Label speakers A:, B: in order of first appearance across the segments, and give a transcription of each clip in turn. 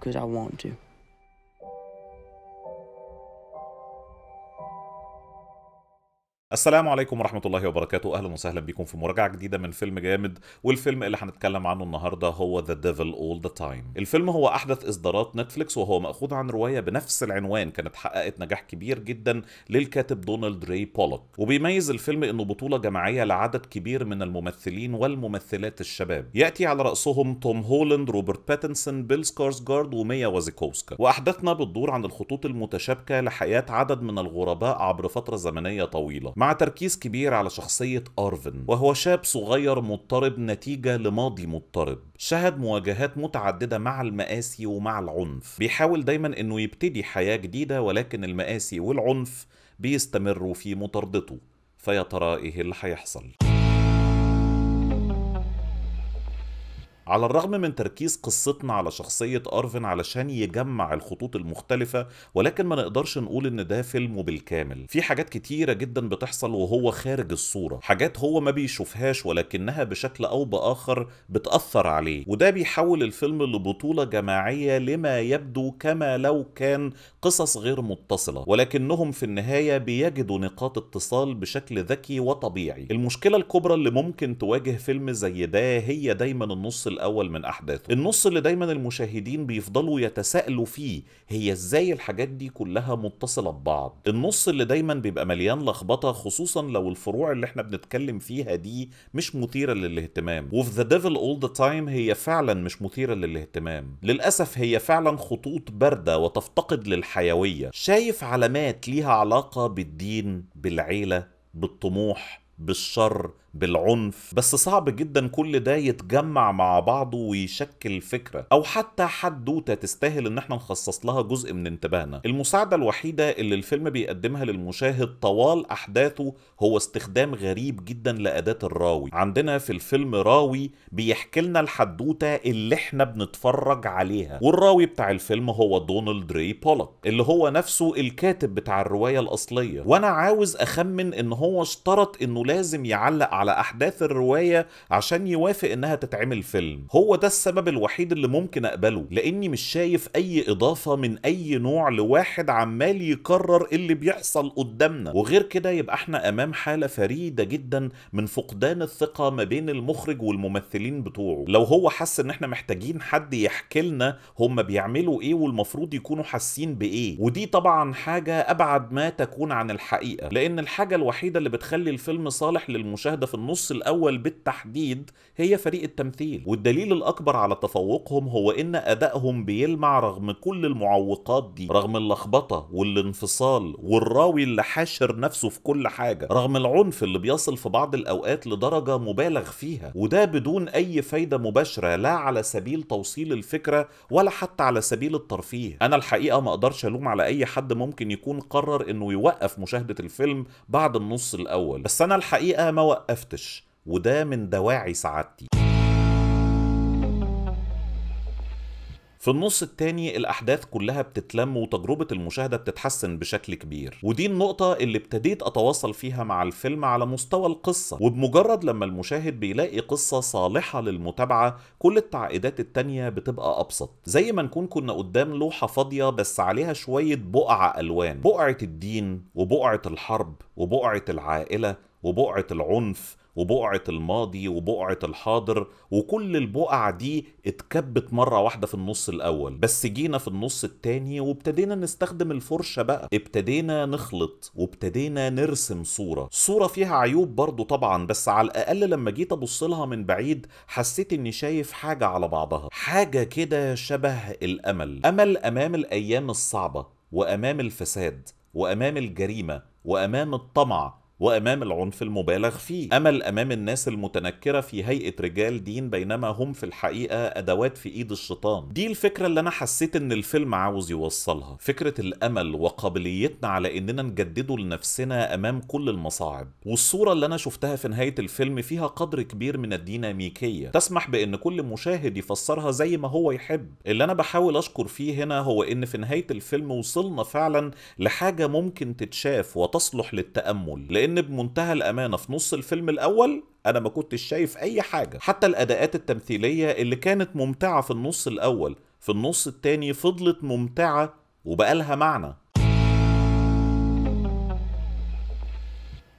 A: because I want to. السلام عليكم ورحمة الله وبركاته أهلا وسهلا بكم في مراجعة جديدة من فيلم جامد والفيلم اللي هنتكلم عنه النهاردة هو The Devil All The Time الفيلم هو أحدث إصدارات نتفليكس وهو مأخوذ عن رواية بنفس العنوان كانت حققت نجاح كبير جدا للكاتب دونالد ري بولوك وبيميز الفيلم إنه بطولة جماعية لعدد كبير من الممثلين والممثلات الشباب يأتي على رأسهم توم هولاند روبرت باتنسون بيل سكارسجارد وميا وازيكوسكا وأحداثنا بتدور عن الخطوط المتشابكة لحياة عدد من الغرباء عبر فترة زمنية طويلة مع تركيز كبير على شخصية أرفن وهو شاب صغير مضطرب نتيجة لماضي مضطرب شهد مواجهات متعددة مع المآسي ومع العنف بيحاول دايما انه يبتدي حياة جديدة ولكن المآسي والعنف بيستمروا في مطاردته فيا ترى ايه اللي هيحصل على الرغم من تركيز قصتنا على شخصية أرفن علشان يجمع الخطوط المختلفة ولكن ما نقدرش نقول إن ده فيلمه بالكامل في حاجات كتيرة جدا بتحصل وهو خارج الصورة حاجات هو ما بيشوفهاش ولكنها بشكل أو بآخر بتأثر عليه وده بيحول الفيلم لبطولة جماعية لما يبدو كما لو كان قصص غير متصلة ولكنهم في النهاية بيجدوا نقاط اتصال بشكل ذكي وطبيعي المشكلة الكبرى اللي ممكن تواجه فيلم زي ده هي دايما النص الاول من احداثه النص اللي دايما المشاهدين بيفضلوا يتساءلوا فيه هي ازاي الحاجات دي كلها متصله ببعض النص اللي دايما بيبقى مليان لخبطه خصوصا لو الفروع اللي احنا بنتكلم فيها دي مش مثيره للاهتمام وفي ذا ديفل اول ذا تايم هي فعلا مش مثيره للاهتمام للاسف هي فعلا خطوط بارده وتفتقد للحيويه شايف علامات ليها علاقه بالدين بالعيله بالطموح بالشر بالعنف بس صعب جدا كل ده يتجمع مع بعضه ويشكل فكرة أو حتى حدوتة تستاهل إن احنا نخصص لها جزء من انتباهنا المساعدة الوحيدة اللي الفيلم بيقدمها للمشاهد طوال أحداثه هو استخدام غريب جدا لأداة الراوي عندنا في الفيلم راوي بيحكي لنا الحدوتة اللي احنا بنتفرج عليها والراوي بتاع الفيلم هو دونالد ري بولك اللي هو نفسه الكاتب بتاع الرواية الأصلية وأنا عاوز أخمن إن هو اشترط إنه لازم يعلق على احداث الروايه عشان يوافق انها تتعمل فيلم هو ده السبب الوحيد اللي ممكن اقبله لاني مش شايف اي اضافه من اي نوع لواحد عمال يكرر اللي بيحصل قدامنا وغير كده يبقى احنا امام حاله فريده جدا من فقدان الثقه ما بين المخرج والممثلين بتوعه لو هو حس ان احنا محتاجين حد يحكي لنا هم بيعملوا ايه والمفروض يكونوا حاسين بايه ودي طبعا حاجه ابعد ما تكون عن الحقيقه لان الحاجه الوحيده اللي بتخلي الفيلم صالح للمشاهده في النص الأول بالتحديد هي فريق التمثيل والدليل الأكبر على تفوقهم هو إن أدائهم بيلمع رغم كل المعوقات دي رغم اللخبطة والانفصال والراوي اللي حاشر نفسه في كل حاجة رغم العنف اللي بيصل في بعض الأوقات لدرجة مبالغ فيها وده بدون أي فايدة مباشرة لا على سبيل توصيل الفكرة ولا حتى على سبيل الترفيه أنا الحقيقة ما أقدرش ألوم على أي حد ممكن يكون قرر إنه يوقف مشاهدة الفيلم بعد النص الأول بس أنا الحقيقة ما وقفت بفتش وده من دواعي سعادتي في النص التاني الأحداث كلها بتتلم وتجربة المشاهدة بتتحسن بشكل كبير ودي النقطة اللي ابتديت أتواصل فيها مع الفيلم على مستوى القصة وبمجرد لما المشاهد بيلاقي قصة صالحة للمتابعة كل التعقيدات التانية بتبقى أبسط زي ما نكون كنا قدام لوحة فاضية بس عليها شوية بقع ألوان بقعة الدين وبقعة الحرب وبقعة العائلة وبقعة العنف وبقعة الماضي وبقعة الحاضر وكل البقع دي اتكبت مرة واحدة في النص الأول بس جينا في النص التاني وابتدينا نستخدم الفرشة بقى ابتدينا نخلط وابتدينا نرسم صورة صورة فيها عيوب برضو طبعا بس على الأقل لما جيت أبص لها من بعيد حسيت إني شايف حاجة على بعضها حاجة كده شبه الأمل أمل أمام الأيام الصعبة وأمام الفساد وأمام الجريمة وأمام الطمع وأمام العنف المبالغ فيه أمل أمام الناس المتنكرة في هيئة رجال دين بينما هم في الحقيقة أدوات في إيد الشيطان دي الفكرة اللي أنا حسيت إن الفيلم عاوز يوصلها فكرة الأمل وقابليتنا على إننا نجدده لنفسنا أمام كل المصاعب والصورة اللي أنا شفتها في نهاية الفيلم فيها قدر كبير من الديناميكية تسمح بإن كل مشاهد يفسرها زي ما هو يحب اللي أنا بحاول أشكر فيه هنا هو إن في نهاية الفيلم وصلنا فعلا لحاجة ممكن تتشاف وتصلح للتأمل لأن لان بمنتهى الامانه في نص الفيلم الاول انا ما كنتش شايف اي حاجه حتى الاداءات التمثيليه اللي كانت ممتعه في النص الاول في النص التاني فضلت ممتعه وبقالها معنى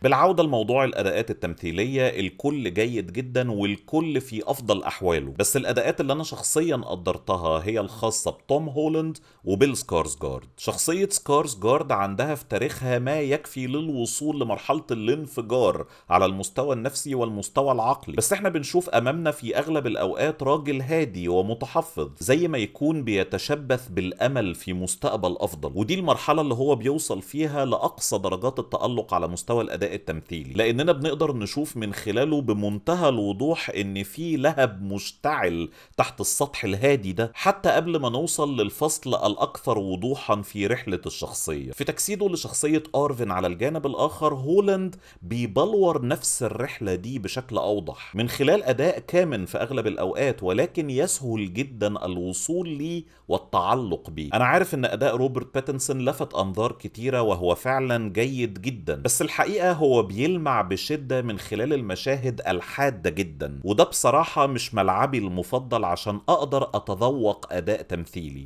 A: بالعودة لموضوع الأداءات التمثيلية الكل جيد جدا والكل في أفضل أحواله بس الأداءات اللي أنا شخصيا قدرتها هي الخاصة بتوم هولاند وبيل سكارسجارد شخصية سكارسجارد عندها في تاريخها ما يكفي للوصول لمرحلة الانفجار على المستوى النفسي والمستوى العقلي بس احنا بنشوف أمامنا في أغلب الأوقات راجل هادي ومتحفظ زي ما يكون بيتشبث بالأمل في مستقبل أفضل ودي المرحلة اللي هو بيوصل فيها لأقصى درجات التألق على مستوى الأداء التمثيلي لاننا بنقدر نشوف من خلاله بمنتهى الوضوح ان في لهب مشتعل تحت السطح الهادي ده حتى قبل ما نوصل للفصل الاكثر وضوحا في رحله الشخصيه في تجسيده لشخصيه ارفن على الجانب الاخر هولاند بيبلور نفس الرحله دي بشكل اوضح من خلال اداء كامن في اغلب الاوقات ولكن يسهل جدا الوصول ليه والتعلق بيه انا عارف ان اداء روبرت باتنسون لفت انظار كتيره وهو فعلا جيد جدا بس الحقيقه هو بيلمع بشده من خلال المشاهد الحاده جدا وده بصراحه مش ملعبي المفضل عشان اقدر اتذوق اداء تمثيلي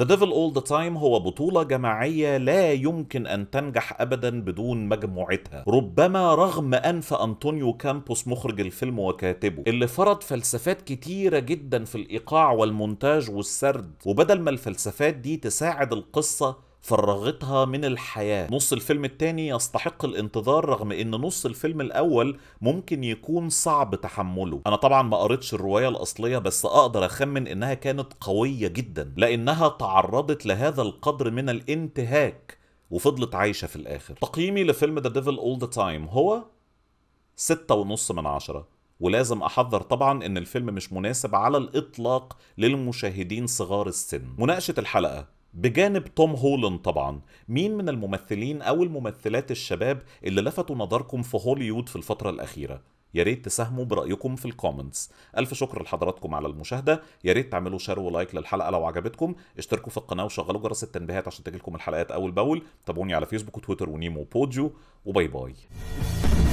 A: The Devil All the Time هو بطولة جماعية لا يمكن أن تنجح أبدا بدون مجموعتها ربما رغم أنف أنطونيو كامبوس مخرج الفيلم وكاتبه اللي فرض فلسفات كتيرة جدا في الإيقاع والمونتاج والسرد وبدل ما الفلسفات دي تساعد القصة فرغتها من الحياة نص الفيلم التاني يستحق الانتظار رغم ان نص الفيلم الاول ممكن يكون صعب تحمله انا طبعا ما قريتش الرواية الاصلية بس اقدر اخمن انها كانت قوية جدا لانها تعرضت لهذا القدر من الانتهاك وفضلت عايشة في الاخر تقييمي لفيلم ذا ديفل اول ذا تايم هو ستة ونص من عشرة ولازم احذر طبعا ان الفيلم مش مناسب على الاطلاق للمشاهدين صغار السن مناقشة الحلقة بجانب توم هولن طبعا مين من الممثلين او الممثلات الشباب اللي لفتوا نظركم في هوليوود في الفتره الاخيره يا ريت تساهموا برايكم في الكومنتس الف شكر لحضراتكم على المشاهده يا ريت تعملوا شير ولايك للحلقه لو عجبتكم اشتركوا في القناه وشغلوا جرس التنبيهات عشان تجيلكم الحلقات اول باول تابعوني على فيسبوك وتويتر ونيمو بوديو وباي باي